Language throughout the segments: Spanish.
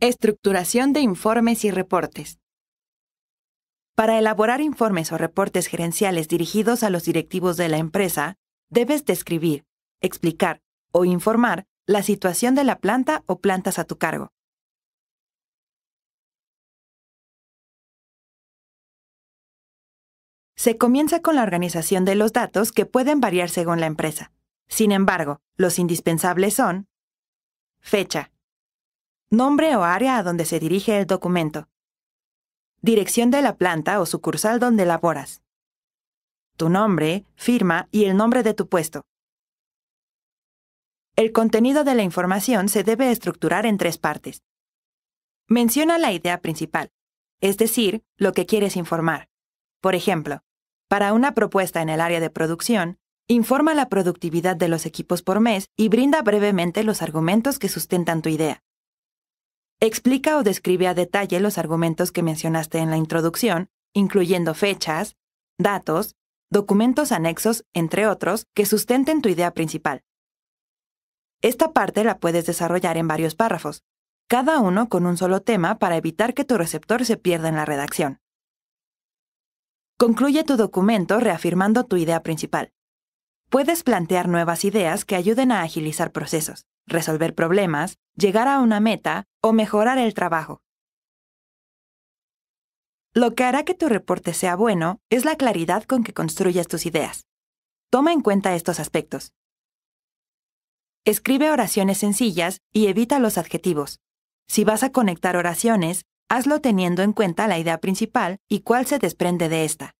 Estructuración de informes y reportes. Para elaborar informes o reportes gerenciales dirigidos a los directivos de la empresa, debes describir, explicar o informar la situación de la planta o plantas a tu cargo. Se comienza con la organización de los datos que pueden variar según la empresa. Sin embargo, los indispensables son fecha, Nombre o área a donde se dirige el documento. Dirección de la planta o sucursal donde laboras. Tu nombre, firma y el nombre de tu puesto. El contenido de la información se debe estructurar en tres partes. Menciona la idea principal, es decir, lo que quieres informar. Por ejemplo, para una propuesta en el área de producción, informa la productividad de los equipos por mes y brinda brevemente los argumentos que sustentan tu idea. Explica o describe a detalle los argumentos que mencionaste en la introducción, incluyendo fechas, datos, documentos anexos, entre otros, que sustenten tu idea principal. Esta parte la puedes desarrollar en varios párrafos, cada uno con un solo tema para evitar que tu receptor se pierda en la redacción. Concluye tu documento reafirmando tu idea principal. Puedes plantear nuevas ideas que ayuden a agilizar procesos, resolver problemas, llegar a una meta o mejorar el trabajo. Lo que hará que tu reporte sea bueno es la claridad con que construyas tus ideas. Toma en cuenta estos aspectos. Escribe oraciones sencillas y evita los adjetivos. Si vas a conectar oraciones, hazlo teniendo en cuenta la idea principal y cuál se desprende de esta.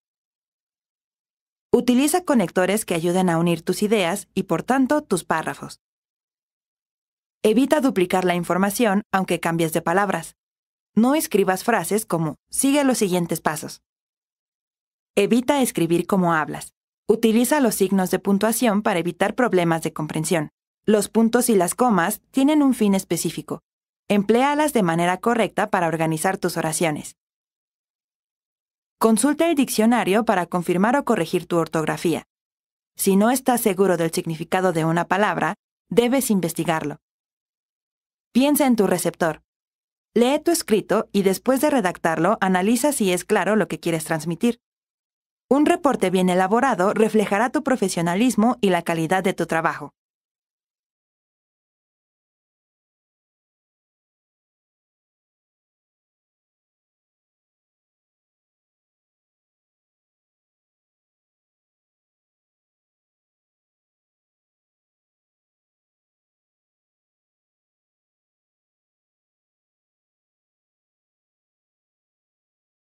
Utiliza conectores que ayuden a unir tus ideas y por tanto tus párrafos. Evita duplicar la información aunque cambies de palabras. No escribas frases como sigue los siguientes pasos. Evita escribir como hablas. Utiliza los signos de puntuación para evitar problemas de comprensión. Los puntos y las comas tienen un fin específico. Empléalas de manera correcta para organizar tus oraciones. Consulta el diccionario para confirmar o corregir tu ortografía. Si no estás seguro del significado de una palabra, debes investigarlo. Piensa en tu receptor. Lee tu escrito y después de redactarlo analiza si es claro lo que quieres transmitir. Un reporte bien elaborado reflejará tu profesionalismo y la calidad de tu trabajo.